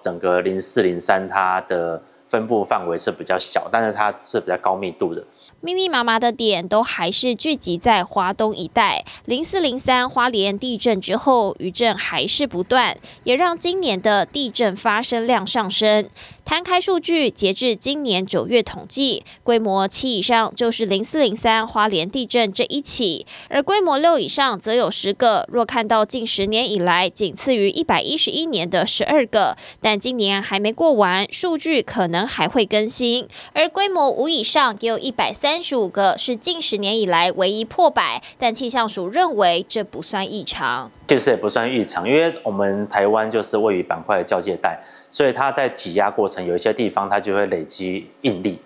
整个零四零三，它的分布范围是比较小，但是它是比较高密度的，密密麻麻的点都还是聚集在华东一带。零四零三花莲地震之后，余震还是不断，也让今年的地震发生量上升。摊开数据，截至今年九月统计，规模七以上就是零四零三花莲地震这一起，而规模六以上则有十个。若看到近十年以来仅次于一百一十一年的十二个，但今年还没过完，数据可能还会更新。而规模五以上也有一百三十五个，是近十年以来唯一破百，但气象署认为这不算异常。其实也不算异常，因为我们台湾就是位于板块的交界带，所以它在挤压过程有一些地方它就会累积应力，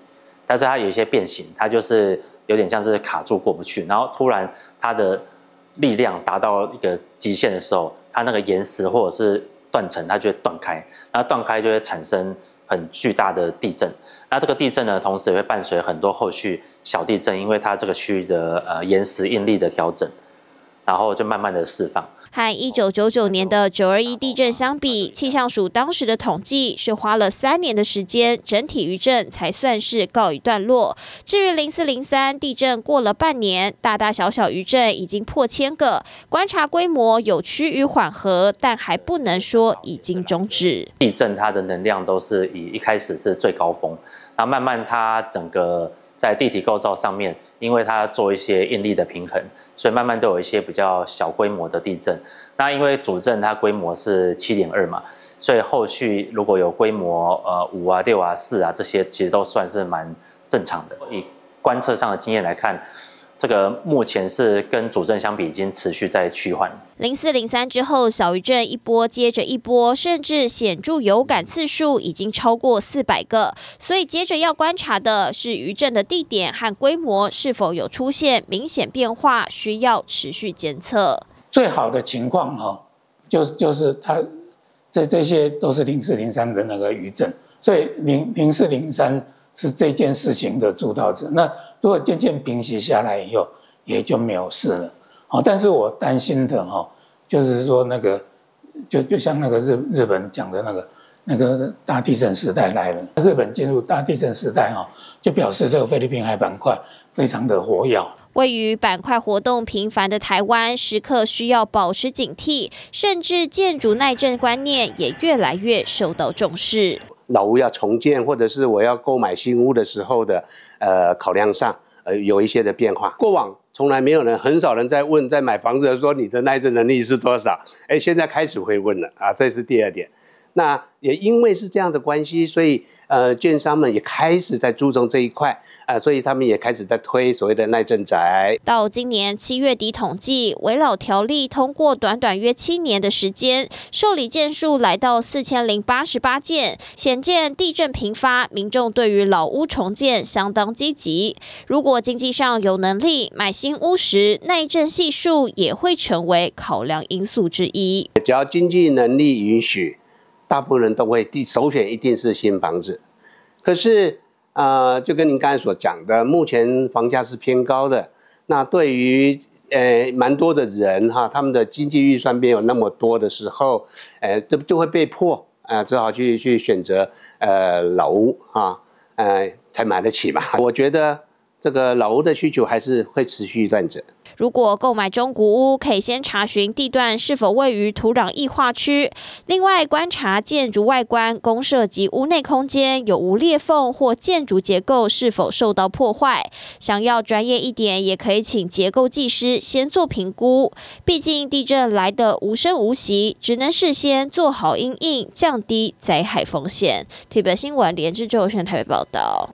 但是它有一些变形，它就是有点像是卡住过不去，然后突然它的力量达到一个极限的时候，它那个岩石或者是断层它就会断开，那断开就会产生很巨大的地震，那这个地震呢，同时也会伴随很多后续小地震，因为它这个区域的呃岩石应力的调整，然后就慢慢的释放。和一九九九年的九二一地震相比，气象署当时的统计是花了三年的时间，整体余震才算是告一段落。至于零四零三地震，过了半年，大大小小余震已经破千个，观察规模有趋于缓和，但还不能说已经终止。地震它的能量都是以一开始是最高峰，那慢慢它整个。在地体构造上面，因为它做一些应力的平衡，所以慢慢都有一些比较小规模的地震。那因为主震它规模是七点二嘛，所以后续如果有规模呃五啊、六啊、四啊这些，其实都算是蛮正常的。以观测上的经验来看。这个目前是跟主震相比，已经持续在趋缓。零四零三之后，小余震一波接着一波，甚至显著有感次数已经超过四百个，所以接着要观察的是余震的地点和规模是否有出现明显变化，需要持续监测。最好的情况哈，就就是它这这些都是零四零三的那个余震，所以零零四零三。是这件事情的主导者。那如果渐渐平息下来以后，也就没有事了。好，但是我担心的哈，就是说那个，就就像那个日日本讲的那个那个大地震时代来了，日本进入大地震时代哈，就表示这个菲律宾海板块非常的活跃。位于板块活动频繁的台湾，时刻需要保持警惕，甚至建筑耐震观念也越来越受到重视。老屋要重建，或者是我要购买新屋的时候的，呃，考量上呃有一些的变化。过往从来没有人，很少人在问，在买房子的说你的耐震能力是多少？哎，现在开始会问了啊，这是第二点。那也因为是这样的关系，所以呃，券商们也开始在注重这一块啊，所以他们也开始在推所谓的耐震宅。到今年七月底统计，维老条例通过短短约七年的时间，受理件数来到四千零八十八件，显见地震频发，民众对于老屋重建相当积极。如果经济上有能力买新屋时，耐震系数也会成为考量因素之一。只要经济能力允许。大部分人都会第首选一定是新房子，可是，呃，就跟您刚才所讲的，目前房价是偏高的，那对于呃蛮多的人哈，他们的经济预算没有那么多的时候，呃，就就会被迫啊，只好去去选择呃老屋啊，哎，才买得起嘛。我觉得。这个老屋的需求还是会持续一阵子。如果购买中古屋，可以先查询地段是否位于土壤异化区，另外观察建筑外观、公设及屋内空间有无裂缝或建筑结构是否受到破坏。想要专业一点，也可以请结构技师先做评估。毕竟地震来的无声无息，只能事先做好因应，降低灾害风险。台北新闻连志洲向台北报道。